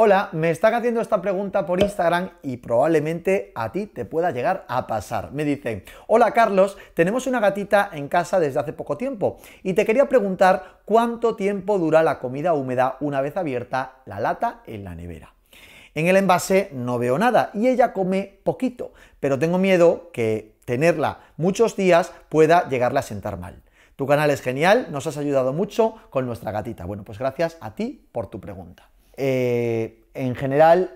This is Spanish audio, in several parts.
Hola, me están haciendo esta pregunta por Instagram y probablemente a ti te pueda llegar a pasar. Me dicen, hola Carlos, tenemos una gatita en casa desde hace poco tiempo y te quería preguntar cuánto tiempo dura la comida húmeda una vez abierta la lata en la nevera. En el envase no veo nada y ella come poquito, pero tengo miedo que tenerla muchos días pueda llegarla a sentar mal. Tu canal es genial, nos has ayudado mucho con nuestra gatita. Bueno, pues gracias a ti por tu pregunta. Eh, en general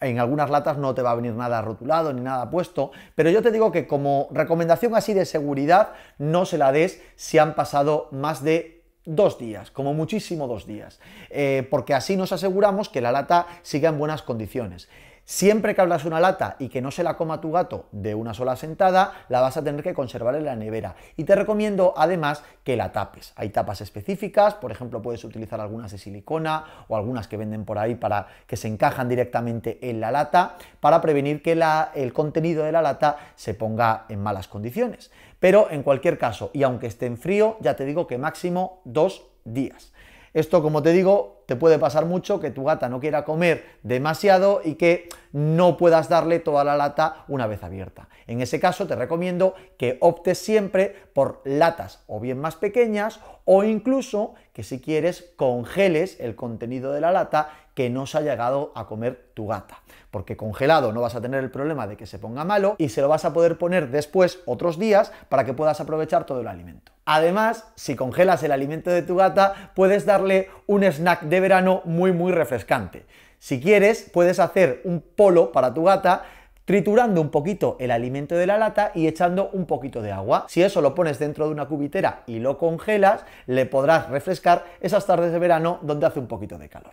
en algunas latas no te va a venir nada rotulado ni nada puesto, pero yo te digo que como recomendación así de seguridad, no se la des si han pasado más de dos días, como muchísimo dos días, eh, porque así nos aseguramos que la lata siga en buenas condiciones. Siempre que hablas una lata y que no se la coma tu gato de una sola sentada, la vas a tener que conservar en la nevera. Y te recomiendo además que la tapes. Hay tapas específicas, por ejemplo puedes utilizar algunas de silicona o algunas que venden por ahí para que se encajan directamente en la lata para prevenir que el contenido de la lata se ponga en malas condiciones. Pero en cualquier caso, y aunque esté en frío, ya te digo que máximo dos días. Esto, como te digo, te puede pasar mucho que tu gata no quiera comer demasiado y que no puedas darle toda la lata una vez abierta. En ese caso te recomiendo que optes siempre por latas o bien más pequeñas o incluso que si quieres congeles el contenido de la lata que no se ha llegado a comer tu gata. Porque congelado no vas a tener el problema de que se ponga malo y se lo vas a poder poner después otros días para que puedas aprovechar todo el alimento. Además, si congelas el alimento de tu gata, puedes darle un snack de verano muy muy refrescante. Si quieres, puedes hacer un polo para tu gata triturando un poquito el alimento de la lata y echando un poquito de agua. Si eso lo pones dentro de una cubitera y lo congelas, le podrás refrescar esas tardes de verano donde hace un poquito de calor.